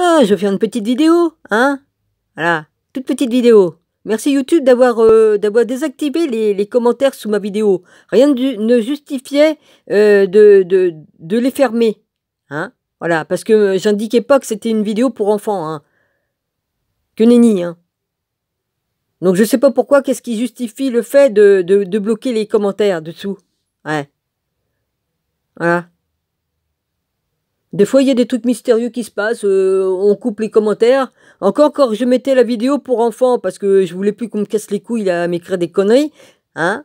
Ah, je vais faire une petite vidéo, hein Voilà, toute petite vidéo. Merci YouTube d'avoir euh, désactivé les, commentaires sous ma vidéo. Rien ne justifiait euh, de, les fermer. Hein voilà, parce que j'indiquais pas que c'était une vidéo pour enfants. Hein. Que nenni, hein. Donc je ne sais pas pourquoi, qu'est-ce qui justifie le fait de, de bloquer les commentaires dessous. Ouais. Voilà. Des fois, il y a des trucs mystérieux qui se passent, euh, on coupe les commentaires. Encore, quand je mettais la vidéo pour enfants, parce que je voulais plus qu'on me casse les couilles à m'écrire des conneries, hein.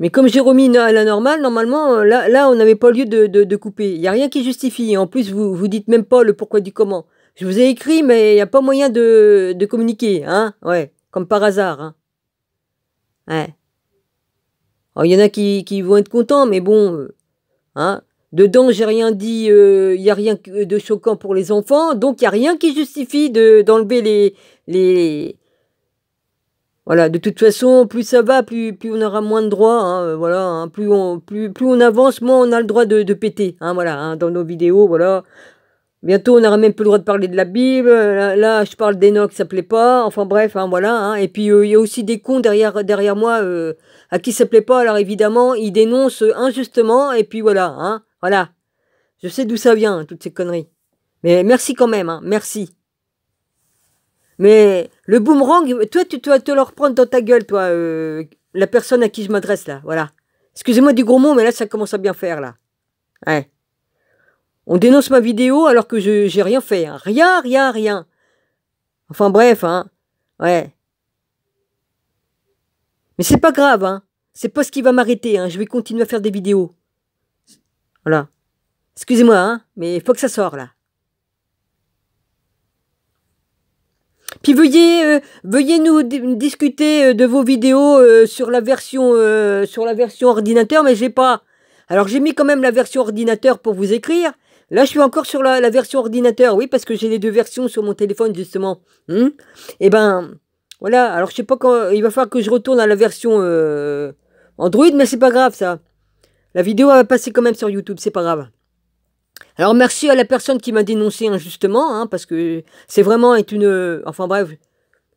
Mais comme j'ai remis à la normale, normalement, euh, là, là on n'avait pas lieu de, de, couper. Il n'y a rien qui justifie. En plus, vous vous dites même pas le pourquoi du comment. Je vous ai écrit, mais il n'y a pas moyen de, de, communiquer, hein. Ouais, comme par hasard, hein. il y en a qui, qui vont être contents, mais bon, euh, hein. Dedans, j'ai rien dit, il euh, n'y a rien de choquant pour les enfants, donc il n'y a rien qui justifie d'enlever les, Voilà, de toute façon, plus ça va, plus, on aura moins de droits. Hein, euh, voilà, hein, plus, on, plus, plus on avance, moins on a le droit de, péter. Hein, voilà, dans nos vidéos, voilà. Bientôt, on n'aura même plus le droit de parler de la Bible. Là, je parle d'Enoch, ça plaît pas. Enfin bref, voilà. Et puis, il euh, y a aussi des cons derrière, derrière moi à qui ça plaît pas. Alors évidemment, ils dénoncent injustement. Et puis voilà. Voilà. Je sais d'où ça vient, hein, toutes ces conneries. Mais merci quand même, hein, merci. Mais le boomerang, toi, tu dois te le reprendre dans ta gueule, toi, euh, la personne à qui je m'adresse, là, voilà. Excusez-moi du gros mot, mais là, ça commence à bien faire, là. Ouais. On dénonce ma vidéo alors que je j'ai rien fait. Hein. Rien, rien, rien. Enfin bref, hein. Ouais. Mais c'est pas grave, hein. C'est pas ce qui va m'arrêter, hein. Je vais continuer à faire des vidéos. Excusez-moi, mais hein, mais faut que ça sorte, là. Puis veuillez, euh, veuillez nous discuter euh, de vos vidéos euh, sur la version sur la version ordinateur, mais j'ai pas. Alors j'ai mis quand même la version ordinateur pour vous écrire. Là, je suis encore sur la, version ordinateur, oui, parce que j'ai les deux versions sur mon téléphone justement. Hmm Et eh ben voilà. Alors je sais pas quand. Il va falloir que je retourne à la version Android, mais c'est pas grave ça. La vidéo va passer quand même sur YouTube, c'est pas grave. Alors merci à la personne qui m'a dénoncé injustement, hein, parce que c'est vraiment une... Euh, enfin bref,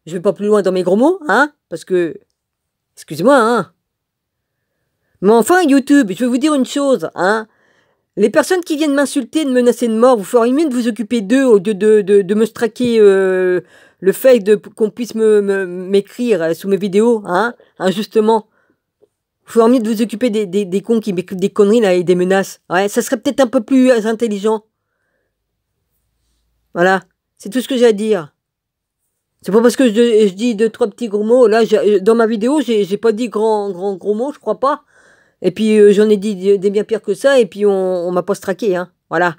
je vais pas plus loin dans mes gros mots, hein, parce que... Excusez-moi, hein. Mais enfin, YouTube, je vais vous dire une chose, hein. Les personnes qui viennent m'insulter, de menacer de mort, vous feriez mieux de vous occuper d'eux au lieu de, de, me straquer euh, le fait qu'on puisse m'écrire euh, sous mes vidéos, hein, injustement. Faut envie de vous occuper des, cons qui des conneries là et des menaces. Ouais, ça serait peut-être un peu plus euh, intelligent. Voilà, c'est tout ce que j'ai à dire. C'est pas parce que je, dis deux, trois petits gros mots. Là, euh, dans ma vidéo, j'ai pas dit grand, grand, gros mots, je crois pas. Et puis, euh, j'en ai dit des bien pires que ça, et puis on, m'a pas straqué, hein. Voilà.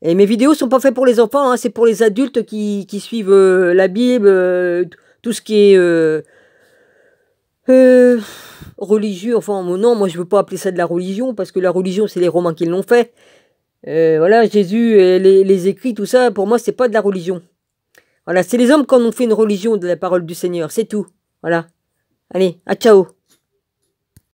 Et mes vidéos sont pas faites pour les enfants, hein. c'est pour les adultes qui, suivent la Bible, tout ce qui est euh, religieux, enfin non, moi je ne veux pas appeler ça de la religion, parce que la religion, c'est les Romains qui l'ont fait. Euh, voilà, Jésus, euh, les, les, écrits, tout ça, pour moi, c'est pas de la religion. Voilà, c'est les hommes qui en ont fait une religion de la parole du Seigneur, c'est tout. Voilà. Allez, à ciao